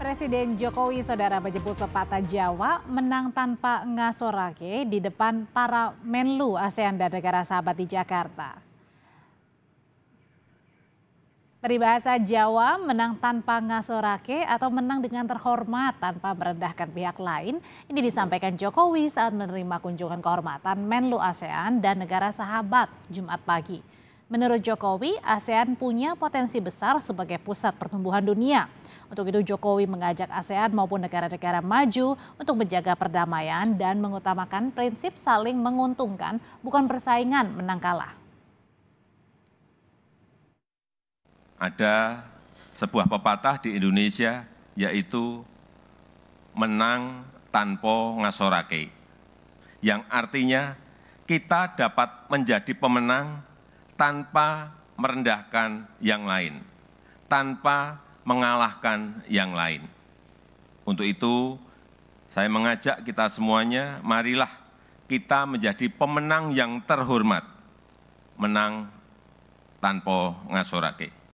Presiden Jokowi saudara menyebut pepatah Jawa menang tanpa ngasorake di depan para Menlu ASEAN dan negara sahabat di Jakarta. Peribahasa Jawa menang tanpa ngasorake atau menang dengan terhormat tanpa merendahkan pihak lain. Ini disampaikan Jokowi saat menerima kunjungan kehormatan Menlu ASEAN dan negara sahabat Jumat pagi. Menurut Jokowi, ASEAN punya potensi besar sebagai pusat pertumbuhan dunia. Untuk itu Jokowi mengajak ASEAN maupun negara-negara maju untuk menjaga perdamaian dan mengutamakan prinsip saling menguntungkan bukan persaingan menang kalah. Ada sebuah pepatah di Indonesia yaitu menang tanpa ngasorake. Yang artinya kita dapat menjadi pemenang tanpa merendahkan yang lain, tanpa mengalahkan yang lain. Untuk itu, saya mengajak kita semuanya, marilah kita menjadi pemenang yang terhormat, menang tanpa ngasorake.